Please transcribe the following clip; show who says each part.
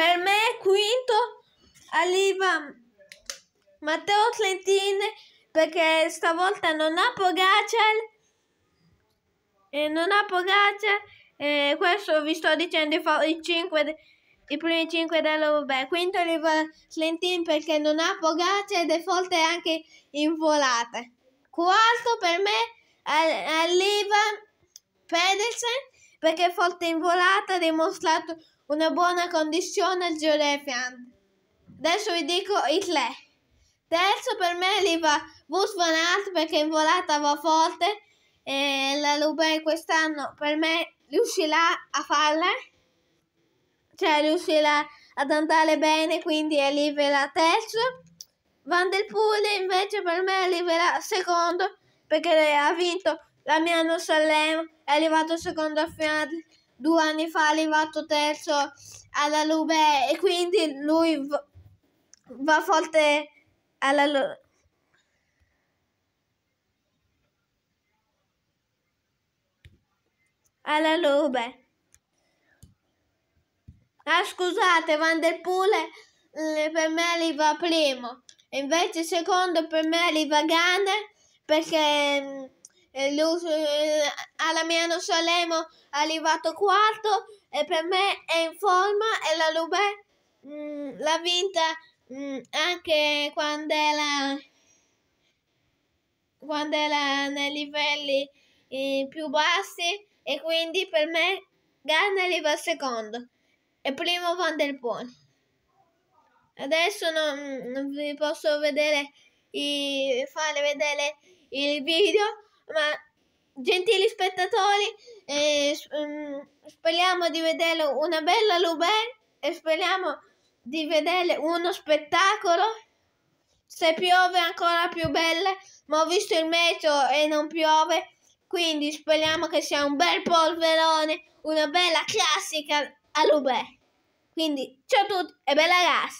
Speaker 1: Per me quinto arriva Matteo Clentin perché stavolta non ha Pogacar e non ha Pogacar e questo vi sto dicendo i, i, cinque, i primi 5 della Roubaix quinto arriva Clentin perché non ha Pogacar ed è forte anche in volata quarto per me arriva Pedersen perché forte in volata ha dimostrato una buona condizione al Jolefian. Adesso vi dico il tre. Terzo per me li va Wus Van Aert perché in volata va forte e la Roubaix quest'anno per me riuscirà a farla, cioè riuscirà ad andare bene, quindi arriverà terzo. Van del Poel invece per me arriverà secondo perché ha vinto Damiano Salem è arrivato secondo a finale, due anni fa è arrivato terzo alla Lube e quindi lui va forte alla Lube. alla Lube. Ah, scusate, Van der Poel eh, per me va primo, e invece secondo per me va Gane perché mm, eh, alla mia non Salemo è arrivato quarto e per me è in forma e la Lube mm, l'ha vinta mh, mm, anche quando era, quando era nei livelli eh, più bassi e quindi per me Garner arriva secondo e primo Van der Poel. Adesso non, non vi posso vedere, i, fare vedere il video ma gentili spettatori, eh, mm, speriamo di vedere una bella Luben e speriamo di vedere uno spettacolo. Se piove ancora più belle, ma ho visto il meteo e non piove, quindi speriamo che sia un bel polverone, una bella classica a Luben. Quindi ciao a tutti e bella gas!